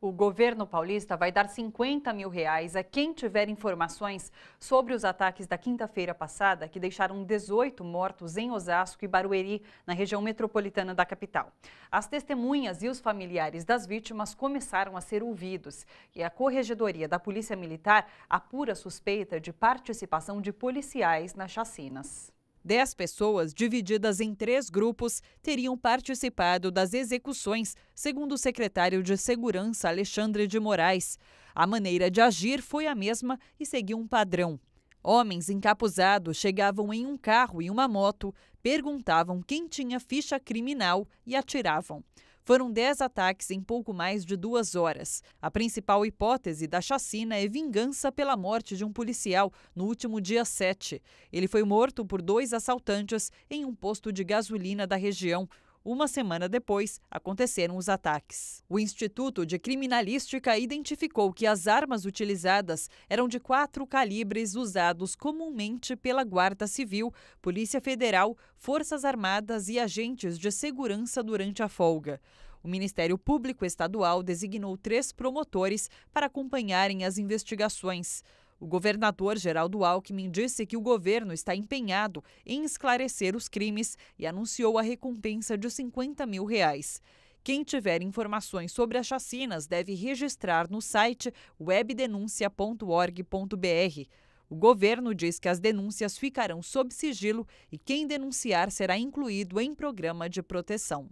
O governo paulista vai dar 50 mil reais a quem tiver informações sobre os ataques da quinta-feira passada, que deixaram 18 mortos em Osasco e Barueri, na região metropolitana da capital. As testemunhas e os familiares das vítimas começaram a ser ouvidos e a Corregedoria da Polícia Militar apura suspeita de participação de policiais nas chacinas. Dez pessoas, divididas em três grupos, teriam participado das execuções, segundo o secretário de Segurança Alexandre de Moraes. A maneira de agir foi a mesma e seguiu um padrão. Homens encapuzados chegavam em um carro e uma moto, perguntavam quem tinha ficha criminal e atiravam. Foram 10 ataques em pouco mais de duas horas. A principal hipótese da chacina é vingança pela morte de um policial no último dia 7. Ele foi morto por dois assaltantes em um posto de gasolina da região. Uma semana depois, aconteceram os ataques. O Instituto de Criminalística identificou que as armas utilizadas eram de quatro calibres usados comumente pela Guarda Civil, Polícia Federal, Forças Armadas e agentes de segurança durante a folga. O Ministério Público Estadual designou três promotores para acompanharem as investigações. O governador Geraldo Alckmin disse que o governo está empenhado em esclarecer os crimes e anunciou a recompensa de 50 mil reais. Quem tiver informações sobre as chacinas deve registrar no site webdenuncia.org.br. O governo diz que as denúncias ficarão sob sigilo e quem denunciar será incluído em programa de proteção.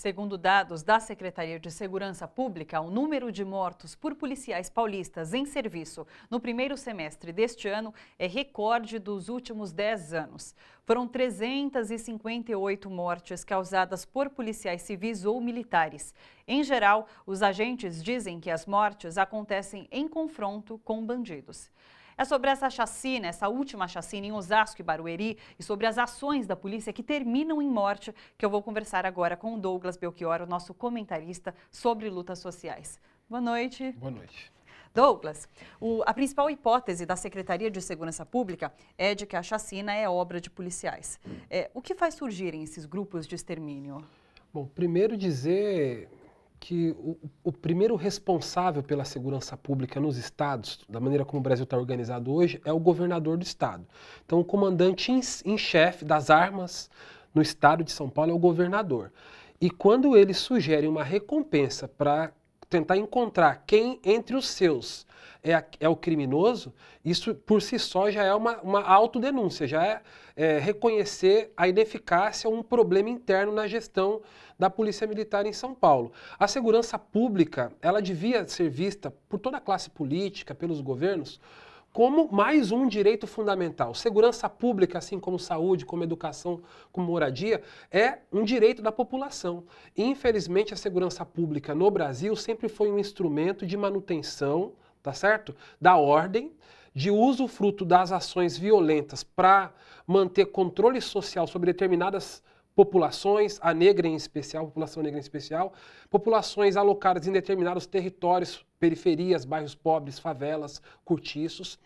Segundo dados da Secretaria de Segurança Pública, o número de mortos por policiais paulistas em serviço no primeiro semestre deste ano é recorde dos últimos 10 anos. Foram 358 mortes causadas por policiais civis ou militares. Em geral, os agentes dizem que as mortes acontecem em confronto com bandidos. É sobre essa chacina, essa última chacina em Osasco e Barueri e sobre as ações da polícia que terminam em morte que eu vou conversar agora com Douglas Belchior, o nosso comentarista sobre lutas sociais. Boa noite. Boa noite. Douglas, o, a principal hipótese da Secretaria de Segurança Pública é de que a chacina é obra de policiais. É, o que faz surgirem esses grupos de extermínio? Bom, primeiro dizer que o, o, primeiro responsável pela segurança pública nos estados, da maneira como o Brasil está organizado hoje, é o governador do estado. Então, o comandante em, em chefe das armas no estado de São Paulo é o governador. E quando ele sugere uma recompensa para tentar encontrar quem entre os seus é, é o criminoso, isso por si só já é uma, uma autodenúncia, já é, é reconhecer a ineficácia, um problema interno na gestão da Polícia Militar em São Paulo. A segurança pública, ela devia ser vista por toda a classe política, pelos governos, como mais um direito fundamental. Segurança pública, assim como saúde, como educação, como moradia, é um direito da população. E, infelizmente, a segurança pública no Brasil sempre foi um instrumento de manutenção, tá certo? Da ordem, de uso fruto das ações violentas para manter controle social sobre determinadas populações, a negra em especial, população negra em especial, populações alocadas em determinados territórios, periferias, bairros pobres, favelas, cortiços.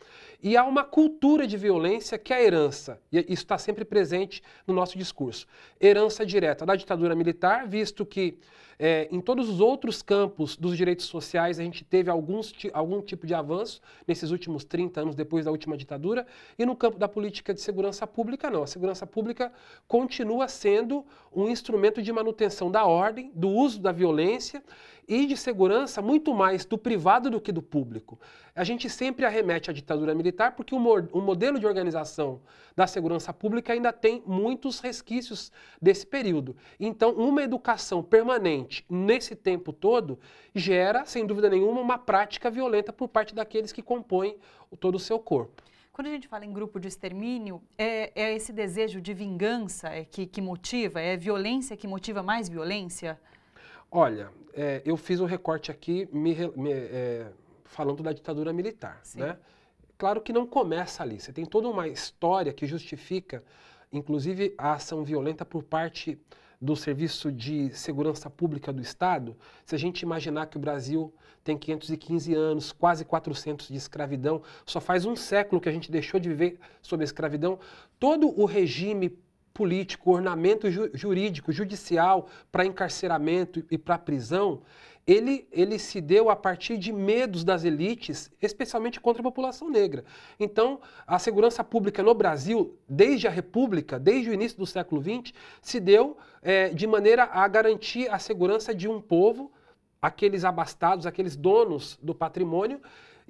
E há uma cultura de violência que é a herança, e isso está sempre presente no nosso discurso. Herança direta da ditadura militar, visto que é, em todos os outros campos dos direitos sociais, a gente teve alguns, algum tipo de avanço nesses últimos 30 anos, depois da última ditadura, e no campo da política de segurança pública, não. A segurança pública continua sendo um instrumento de manutenção da ordem, do uso da violência e de segurança muito mais do privado do que do público. A gente sempre arremete à ditadura militar porque o, o modelo de organização da segurança pública ainda tem muitos resquícios desse período. Então, uma educação permanente nesse tempo todo gera, sem dúvida nenhuma, uma prática violenta por parte daqueles que compõem todo o seu corpo. Quando a gente fala em grupo de extermínio, é, é esse desejo de vingança é que, que motiva? É violência que motiva mais violência? Olha, é, eu fiz um recorte aqui me, me, é, falando da ditadura militar. Né? Claro que não começa ali. Você tem toda uma história que justifica, inclusive, a ação violenta por parte do Serviço de Segurança Pública do Estado, se a gente imaginar que o Brasil tem 515 anos, quase 400 de escravidão, só faz um século que a gente deixou de viver sob a escravidão, todo o regime político, ornamento ju jurídico, judicial para encarceramento e para prisão, ele, ele se deu a partir de medos das elites, especialmente contra a população negra. Então, a segurança pública no Brasil, desde a República, desde o início do século XX, se deu é, de maneira a garantir a segurança de um povo, aqueles abastados, aqueles donos do patrimônio,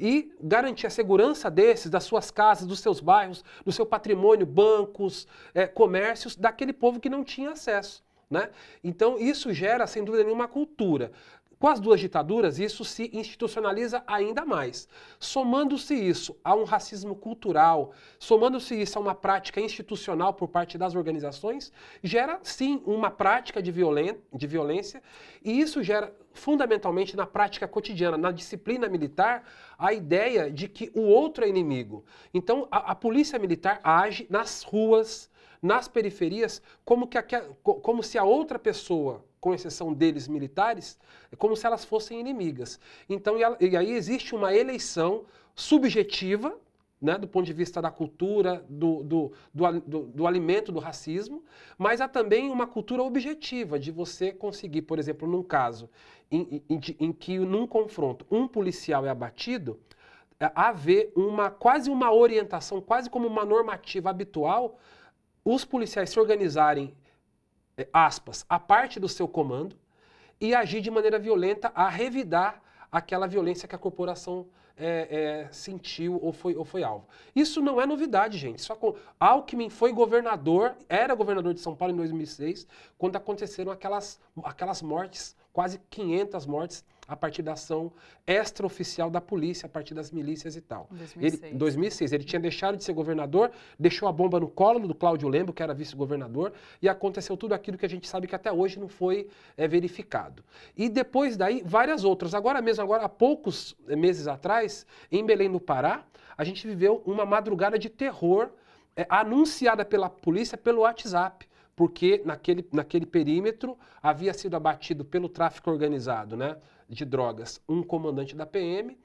e garantir a segurança desses, das suas casas, dos seus bairros, do seu patrimônio, bancos, é, comércios, daquele povo que não tinha acesso. Né? Então, isso gera, sem dúvida nenhuma, uma cultura. Com as duas ditaduras, isso se institucionaliza ainda mais. Somando-se isso a um racismo cultural, somando-se isso a uma prática institucional por parte das organizações, gera sim uma prática de, violen de violência, e isso gera fundamentalmente na prática cotidiana, na disciplina militar, a ideia de que o outro é inimigo. Então, a, a polícia militar age nas ruas, nas periferias, como, que a, como se a outra pessoa, com exceção deles militares, é como se elas fossem inimigas. Então, e, e aí existe uma eleição subjetiva, né, do ponto de vista da cultura, do, do, do, do, alimento do racismo, mas há também uma cultura objetiva de você conseguir, por exemplo, num caso em, em, em que, num confronto, um policial é abatido, é, haver uma, quase uma orientação, quase como uma normativa habitual os policiais se organizarem, é, aspas, a parte do seu comando e agir de maneira violenta a revidar aquela violência que a corporação é, é, sentiu ou foi, ou foi alvo. Isso não é novidade, gente. Só com... Alckmin foi governador, era governador de São Paulo em 2006, quando aconteceram aquelas, aquelas mortes quase 500 mortes a partir da ação extraoficial da polícia, a partir das milícias e tal. 2006. Ele, em 2006. Ele tinha deixado de ser governador, deixou a bomba no colo do Cláudio Lembo, que era vice-governador, e aconteceu tudo aquilo que a gente sabe que até hoje não foi é, verificado. E depois daí, várias outras. Agora mesmo, agora há poucos eh, meses atrás, em Belém, no Pará, a gente viveu uma madrugada de terror é, anunciada pela polícia pelo WhatsApp porque naquele, naquele perímetro havia sido abatido pelo tráfico organizado né, de drogas um comandante da PM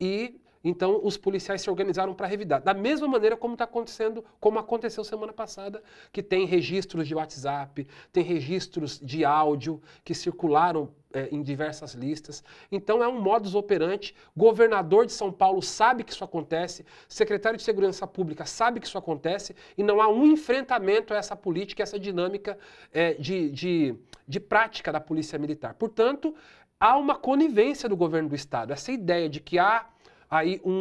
e então os policiais se organizaram para revidar. Da mesma maneira como está acontecendo, como aconteceu semana passada, que tem registros de WhatsApp, tem registros de áudio que circularam é, em diversas listas. Então é um modus operandi. Governador de São Paulo sabe que isso acontece, secretário de Segurança Pública sabe que isso acontece e não há um enfrentamento a essa política, a essa dinâmica é, de, de, de prática da polícia militar. Portanto, há uma conivência do governo do Estado. Essa ideia de que há aí um,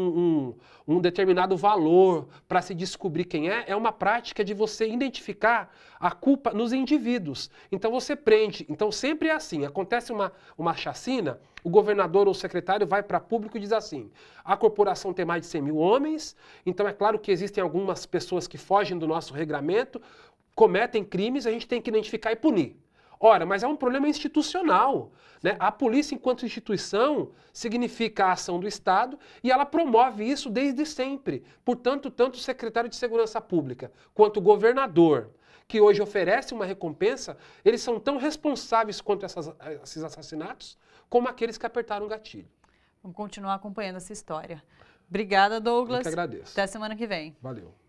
um, um determinado valor para se descobrir quem é, é uma prática de você identificar a culpa nos indivíduos. Então você prende. Então sempre é assim: acontece uma, uma chacina, o governador ou o secretário vai para público e diz assim: a corporação tem mais de 100 mil homens, então é claro que existem algumas pessoas que fogem do nosso regramento, cometem crimes, a gente tem que identificar e punir. Ora, mas é um problema institucional. Né? A polícia, enquanto instituição, significa a ação do Estado e ela promove isso desde sempre. Portanto, tanto o secretário de Segurança Pública quanto o governador, que hoje oferece uma recompensa, eles são tão responsáveis quanto essas, esses assassinatos como aqueles que apertaram o gatilho. Vamos continuar acompanhando essa história. Obrigada, Douglas. Eu que agradeço. Até semana que vem. Valeu.